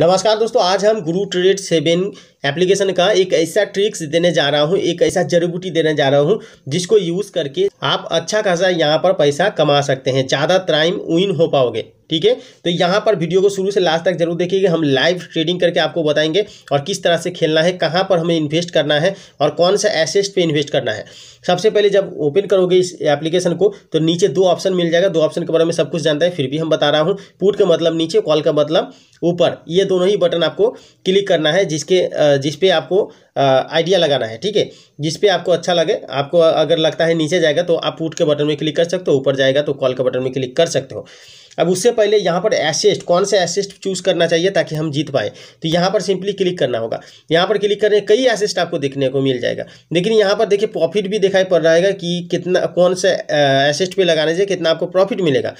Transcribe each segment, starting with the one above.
नमस्कार दोस्तों आज हम गुरु ट्रेड सेवन एप्लीकेशन का एक ऐसा ट्रिक्स देने जा रहा हूँ एक ऐसा जड़ी बूटी देने जा रहा हूँ जिसको यूज़ करके आप अच्छा खासा यहाँ पर पैसा कमा सकते हैं ज़्यादा क्राइम विन हो पाओगे ठीक है तो यहाँ पर वीडियो को शुरू से लास्ट तक जरूर देखिएगा हम लाइव ट्रेडिंग करके आपको बताएंगे और किस तरह से खेलना है कहाँ पर हमें इन्वेस्ट करना है और कौन सा एसेस्ट पे इन्वेस्ट करना है सबसे पहले जब ओपन करोगे इस एप्लीकेशन को तो नीचे दो ऑप्शन मिल जाएगा दो ऑप्शन के बारे में सब कुछ जानता है फिर भी हम बता रहा हूँ पुट का मतलब नीचे कॉल का मतलब ऊपर ये दोनों ही बटन आपको क्लिक करना है जिसके जिसपे आपको आइडिया लगाना है ठीक है जिस पे आपको अच्छा लगे आपको अगर लगता है नीचे जाएगा तो आप उठ के बटन में क्लिक कर सकते हो ऊपर जाएगा तो कॉल के बटन में क्लिक कर सकते हो अब उससे पहले यहाँ पर एसिस्ट कौन सा एसिस्ट चूज़ करना चाहिए ताकि हम जीत पाए तो यहाँ पर सिंपली क्लिक करना होगा यहाँ पर क्लिक करने कई एसिस्ट आपको देखने को मिल जाएगा लेकिन यहाँ पर देखिए प्रॉफिट भी दिखाई पड़ रहा है कि कितना कौन सा एसिस्ट पे लगाने से कितना आपको प्रॉफिट मिलेगा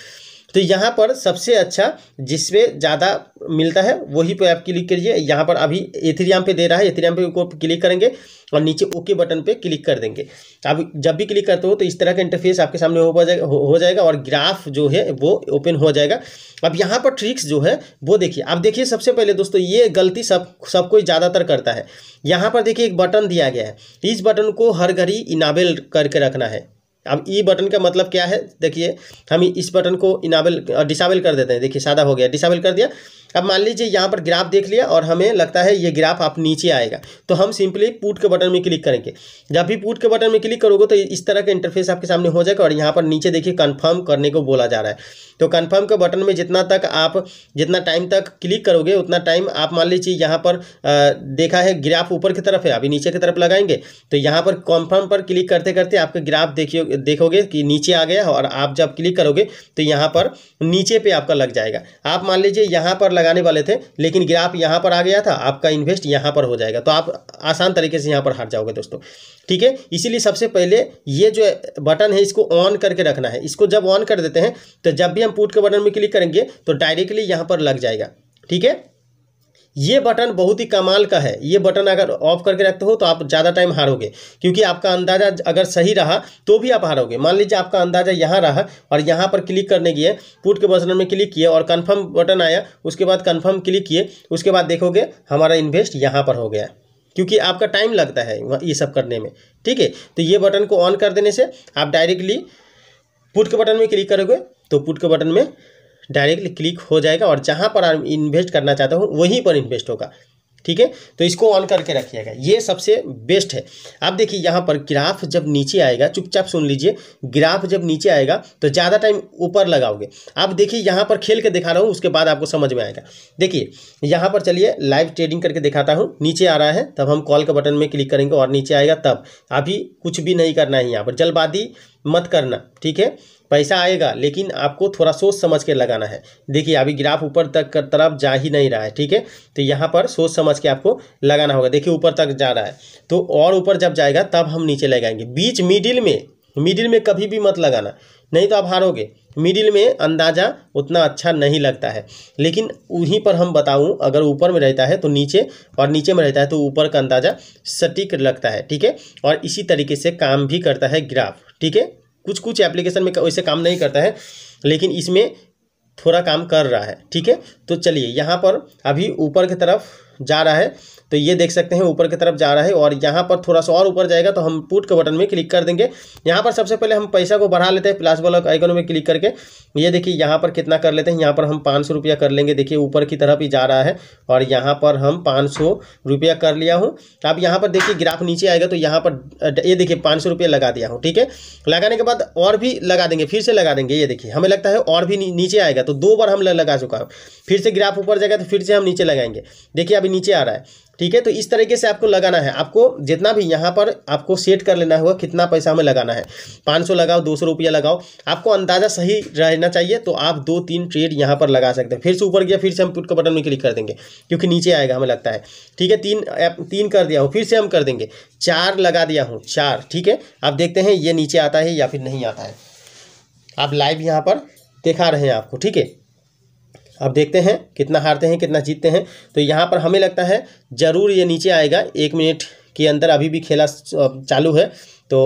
तो यहाँ पर सबसे अच्छा जिसमें ज़्यादा मिलता है वही पे आप क्लिक करिए यहाँ पर अभी एथेरियम पे दे रहा है एथेरियम पे को क्लिक करेंगे और नीचे ओके बटन पे क्लिक कर देंगे अब जब भी क्लिक करते हो तो इस तरह का इंटरफेस आपके सामने हो जाएगा हो जाएगा और ग्राफ जो है वो ओपन हो जाएगा अब यहाँ पर ट्रिक्स जो है वो देखिए आप देखिए सबसे पहले दोस्तों ये गलती सब सब कोई ज़्यादातर करता है यहाँ पर देखिए एक बटन दिया गया है इस बटन को हर घड़ी इनाबेल करके रखना है अब ई बटन का मतलब क्या है देखिए हम इस बटन को इनाबल डिसाबल कर देते हैं देखिए सादा हो गया डिसाबल कर दिया अब मान लीजिए यहाँ पर ग्राफ देख लिया और हमें लगता है ये ग्राफ आप नीचे आएगा तो हम सिंपली पुट के बटन में क्लिक करेंगे जब भी पुट के बटन में क्लिक करोगे तो इस तरह का इंटरफेस आपके सामने हो जाएगा और यहाँ पर नीचे देखिए कन्फर्म करने को बोला जा रहा है तो कन्फर्म के बटन में जितना तक आप जितना टाइम तक क्लिक करोगे उतना टाइम आप मान लीजिए यहाँ पर देखा है ग्राफ ऊपर की तरफ है अभी नीचे की तरफ लगाएंगे तो यहाँ पर कन्फर्म पर क्लिक करते करते आपका ग्राफ देखिए देखोगे कि नीचे आ गया और आप जब क्लिक करोगे तो यहाँ पर नीचे पर आपका लग जाएगा आप मान लीजिए यहाँ पर लगा लगाने वाले थे लेकिन ग्राफ यहाँ पर आ गया था आपका इन्वेस्ट यहाँ पर हो जाएगा तो आप आसान तरीके से यहाँ पर हार जाओगे दोस्तों ठीक है इसीलिए सबसे पहले ये जो बटन है इसको ऑन करके रखना है इसको जब ऑन कर देते हैं तो जब भी हम पुट के बटन में क्लिक करेंगे तो डायरेक्टली यहाँ पर लग जाएगा ठीक है ये बटन बहुत ही कमाल का है ये बटन अगर ऑफ करके रखते हो तो आप ज़्यादा टाइम हारोगे क्योंकि आपका अंदाज़ा अगर सही रहा तो भी आप हारोगे मान लीजिए आपका अंदाज़ा यहाँ रहा और यहाँ पर क्लिक करने गए पुट के बटन में क्लिक किए और कन्फर्म बटन आया उसके बाद कन्फर्म क्लिक किए उसके बाद देखोगे हमारा इन्वेस्ट यहाँ पर हो गया क्योंकि आपका टाइम लगता है ये सब करने में ठीक है तो ये बटन को ऑन कर देने से आप डायरेक्टली पुट के बटन में क्लिक करोगे तो पुट के बटन में डायरेक्टली क्लिक हो जाएगा और जहाँ पर आप इन्वेस्ट करना चाहते हो वहीं पर इन्वेस्ट होगा ठीक है तो इसको ऑन करके रखिएगा ये सबसे बेस्ट है आप देखिए यहाँ पर ग्राफ जब नीचे आएगा चुपचाप सुन लीजिए ग्राफ जब नीचे आएगा तो ज़्यादा टाइम ऊपर लगाओगे आप देखिए यहाँ पर खेल के दिखा रहा हूँ उसके बाद आपको समझ में आएगा देखिए यहाँ पर चलिए लाइव ट्रेडिंग करके दिखाता हूँ नीचे आ रहा है तब हम कॉल के बटन में क्लिक करेंगे और नीचे आएगा तब अभी कुछ भी नहीं करना है यहाँ पर जल्दबाजी मत करना ठीक है पैसा आएगा लेकिन आपको थोड़ा सोच समझ के लगाना है देखिए अभी ग्राफ ऊपर तक तरफ जा ही नहीं रहा है ठीक है तो यहाँ पर सोच समझ के आपको लगाना होगा देखिए ऊपर तक जा रहा है तो और ऊपर जब जाएगा तब हम नीचे लगाएंगे बीच मिडिल में मिडिल में कभी भी मत लगाना नहीं तो आप हारोगे मिडिल में अंदाज़ा उतना अच्छा नहीं लगता है लेकिन वहीं पर हम बताऊं अगर ऊपर में रहता है तो नीचे और नीचे में रहता है तो ऊपर का अंदाज़ा सटीक लगता है ठीक है और इसी तरीके से काम भी करता है ग्राफ ठीक है कुछ कुछ एप्लीकेशन में वैसे काम नहीं करता है लेकिन इसमें थोड़ा काम कर रहा है ठीक है तो चलिए यहाँ पर अभी ऊपर की तरफ जा रहा है तो ये देख सकते हैं ऊपर की तरफ जा रहा है और यहाँ पर थोड़ा सा और ऊपर जाएगा तो हम पुट के बटन में क्लिक कर देंगे यहाँ पर सबसे पहले हम पैसा को बढ़ा लेते हैं प्लास वाला आइकन में क्लिक करके ये देखिए यहाँ पर कितना कर लेते हैं यहाँ पर हम पाँच सौ रुपया कर लेंगे देखिए ऊपर की तरफ ही जा रहा है और यहाँ पर हम पाँच सौ रुपया कर लिया हूँ अब यहाँ पर देखिए ग्राफ नीचे आएगा तो यहाँ पर ये देखिए पाँच सौ रुपया लगा दिया हूँ ठीक है लगाने के बाद और भी लगा देंगे फिर से लगा देंगे ये देखिए हमें लगता है और भी नीचे आएगा तो दो बार हम लगा चुका हूँ फिर से ग्राफ ऊपर जाएगा तो फिर से हम नीचे लगाएंगे देखिए अब अभी नीचे आ रहा है ठीक है तो इस तरीके से आपको लगाना है आपको जितना भी यहाँ पर आपको सेट कर लेना होगा कितना पैसा हमें लगाना है 500 लगाओ दो सौ रुपया लगाओ आपको अंदाज़ा सही रहना चाहिए तो आप दो तीन ट्रेड यहाँ पर लगा सकते हैं फिर से ऊपर गया फिर से हम पुट का बटन में क्लिक कर देंगे क्योंकि नीचे आएगा हमें लगता है ठीक है तीन तीन कर दिया हूँ फिर से हम कर देंगे चार लगा दिया हूँ चार ठीक है आप देखते हैं ये नीचे आता है या फिर नहीं आता है आप लाइव यहाँ पर दिखा रहे हैं आपको ठीक है अब देखते हैं कितना हारते हैं कितना जीतते हैं तो यहाँ पर हमें लगता है ज़रूर ये नीचे आएगा एक मिनट के अंदर अभी भी खेला चालू है तो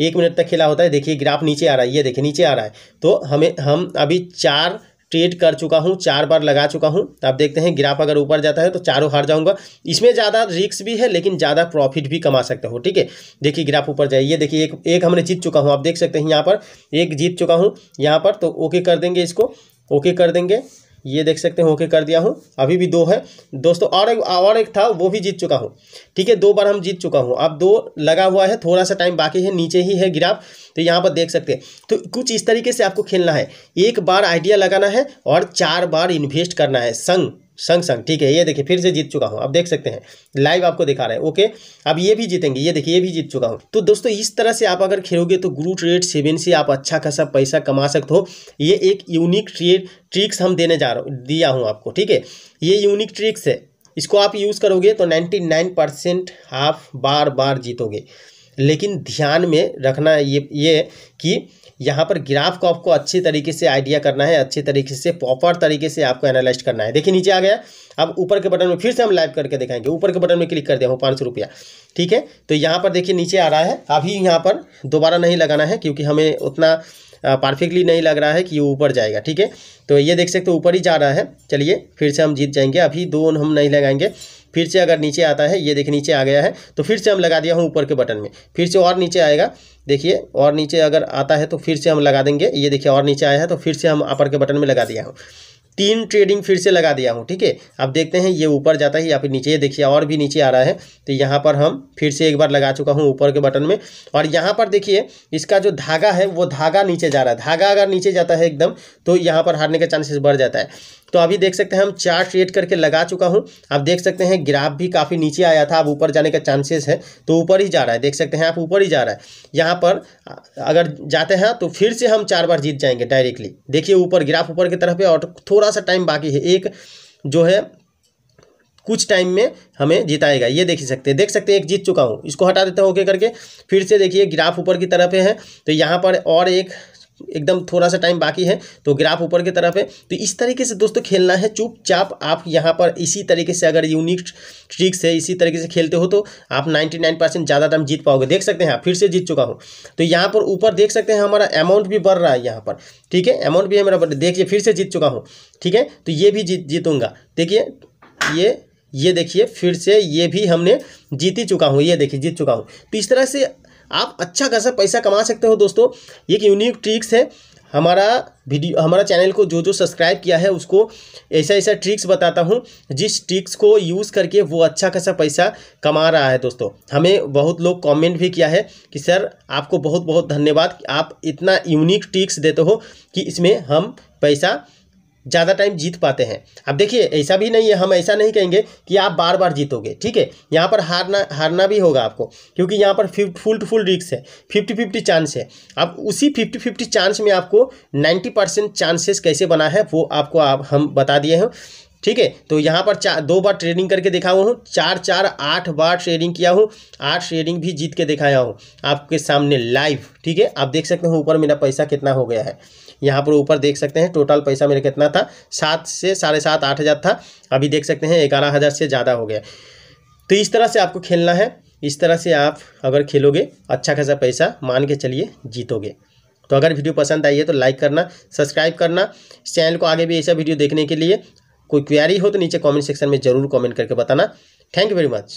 एक मिनट तक खेला होता है देखिए ग्राफ नीचे आ रहा है ये देखिए नीचे आ रहा है तो हमें हम अभी चार ट्रेड कर चुका हूँ चार बार लगा चुका हूँ तो आप देखते हैं ग्राफ अगर ऊपर जाता है तो चारों हार जाऊँगा इसमें ज़्यादा रिक्स भी है लेकिन ज़्यादा प्रॉफिट भी कमा सकते हो ठीक है देखिए ग्राफ ऊपर जाइए देखिए एक एक हमने जीत चुका हूँ आप देख सकते हैं यहाँ पर एक जीत चुका हूँ यहाँ पर तो ओके कर देंगे इसको ओके कर देंगे ये देख सकते हैं होके कर दिया हूँ अभी भी दो है दोस्तों और एक और एक था वो भी जीत चुका हूँ ठीक है दो बार हम जीत चुका हूँ अब दो लगा हुआ है थोड़ा सा टाइम बाकी है नीचे ही है गिराफ तो यहाँ पर देख सकते हैं तो कुछ इस तरीके से आपको खेलना है एक बार आइडिया लगाना है और चार बार इन्वेस्ट करना है संग संग संग ठीक है ये देखिए फिर से जीत चुका हूँ आप देख सकते हैं लाइव आपको दिखा रहे हैं ओके अब ये भी जीतेंगे ये देखिए ये भी जीत चुका हूँ तो दोस्तों इस तरह से आप अगर खेलोगे तो ग्रू ट्रेड सेवन से आप अच्छा खासा पैसा कमा सकते हो ये एक यूनिक ट्रेड ट्रिक्स हम देने जा रहा दिया हूँ आपको ठीक है ये यूनिक ट्रिक्स है इसको आप यूज़ करोगे तो नाइन्टी नाइन परसेंट आप बार बार जीतोगे लेकिन ध्यान में रखना ये ये कि यहाँ पर ग्राफ को आपको अच्छी तरीके से आइडिया करना है अच्छी तरीके से प्रॉपर तरीके से आपको एनालाइज करना है देखिए नीचे आ गया अब ऊपर के बटन में फिर से हम लाइव करके दिखाएंगे ऊपर के बटन में क्लिक कर दिया हूँ पाँच रुपया ठीक है तो यहाँ पर देखिए नीचे आ रहा है अभी यहाँ पर दोबारा नहीं लगाना है क्योंकि हमें उतना परफेक्टली नहीं लग रहा है कि ये ऊपर जाएगा ठीक है तो ये देख सकते हो ऊपर ही जा रहा है चलिए फिर से हम जीत जाएंगे अभी दो हम नहीं लगाएंगे फिर से अगर नीचे आता है ये देखिए नीचे आ गया है तो फिर से हम लगा दिया हूँ ऊपर के बटन में फिर से और नीचे आएगा देखिए और नीचे अगर आता है तो फिर से हम लगा देंगे ये देखिए और नीचे आया है तो फिर से हम अपर के बटन में लगा दिया हूँ तीन ट्रेडिंग फिर से लगा दिया हूँ ठीक है अब देखते हैं ये ऊपर जाता है या फिर नीचे देखिए और भी नीचे आ रहा है तो यहाँ पर हम फिर से एक बार लगा चुका हूँ ऊपर के बटन में और यहाँ पर देखिए इसका जो धागा है वो धागा नीचे जा रहा है धागा अगर नीचे जाता है एकदम तो यहाँ पर हारने का चांसेस बढ़ जाता है तो अभी देख सकते हैं हम चार ट्रेड करके लगा चुका हूँ आप देख सकते हैं ग्राफ भी काफ़ी नीचे आया था अब ऊपर जाने का चांसेस है तो ऊपर ही जा रहा है देख सकते हैं आप ऊपर ही जा रहा है यहाँ पर अगर जाते हैं तो फिर से हम चार बार जीत जाएंगे डायरेक्टली देखिए ऊपर ग्राफ ऊपर की तरफ है और थोड़ा सा टाइम बाकी है एक जो है कुछ टाइम में हमें जिताएगा ये देख सकते हैं देख सकते हैं एक जीत चुका हूँ इसको हटा देता हूँ ओके करके फिर से देखिए ग्राफ ऊपर की तरफ है तो यहाँ पर और एक एकदम थोड़ा सा टाइम बाकी है तो ग्राफ ऊपर की तरफ है तो इस तरीके से दोस्तों खेलना है चुपचाप आप यहाँ पर इसी तरीके से अगर यूनिक ट्रिक्स है इसी तरीके से खेलते हो तो आप 99 परसेंट ज़्यादा टाइम जीत पाओगे देख सकते हैं आप फिर से जीत चुका हूँ तो यहाँ पर ऊपर देख सकते हैं हमारा अमाउंट भी बढ़ रहा है यहाँ पर ठीक है अमाउंट भी है मेरा देखिए फिर से जीत चुका हूँ ठीक है तो ये भी जीत जीतूँगा देखिए ये ये देखिए फिर से ये भी हमने जीत ही चुका हूँ ये देखिए जीत चुका हूँ तो इस तरह से आप अच्छा खासा पैसा कमा सकते हो दोस्तों ये एक यूनिक ट्रिक्स है हमारा वीडियो हमारा चैनल को जो जो सब्सक्राइब किया है उसको ऐसा ऐसा ट्रिक्स बताता हूँ जिस ट्रिक्स को यूज़ करके वो अच्छा खासा पैसा कमा रहा है दोस्तों हमें बहुत लोग कमेंट भी किया है कि सर आपको बहुत बहुत धन्यवाद आप इतना यूनिक ट्रिक्स देते हो कि इसमें हम पैसा ज़्यादा टाइम जीत पाते हैं अब देखिए ऐसा भी नहीं है हम ऐसा नहीं कहेंगे कि आप बार बार जीतोगे ठीक है यहाँ पर हारना हारना भी होगा आपको क्योंकि यहाँ पर फुल टू फुल रिक्स है फिफ्टी फिफ्टी चांस है अब उसी फिफ्टी फिफ्टी चांस में आपको नाइन्टी परसेंट चांसेस कैसे बना है वो आपको आप हम बता दिए हैं ठीक है तो यहाँ पर चार दो बार ट्रेडिंग करके देखा हुआ हूँ चार चार आठ बार ट्रेडिंग किया हूँ आठ ट्रेडिंग भी जीत के दिखाया हूँ आपके सामने लाइव ठीक है आप देख सकते हो ऊपर मेरा पैसा कितना हो गया है यहाँ पर ऊपर देख सकते हैं टोटल पैसा मेरा कितना था सात से साढ़े सात आठ हज़ार था अभी देख सकते हैं ग्यारह हज़ार से ज़्यादा हो गया तो इस तरह से आपको खेलना है इस तरह से आप अगर खेलोगे अच्छा खासा पैसा मान के चलिए जीतोगे तो अगर वीडियो पसंद आई है तो लाइक करना सब्सक्राइब करना चैनल को आगे भी ऐसा वीडियो देखने के लिए कोई क्वेरी हो तो नीचे कमेंट सेक्शन में ज़रूर कमेंट करके बताना थैंक यू वेरी मच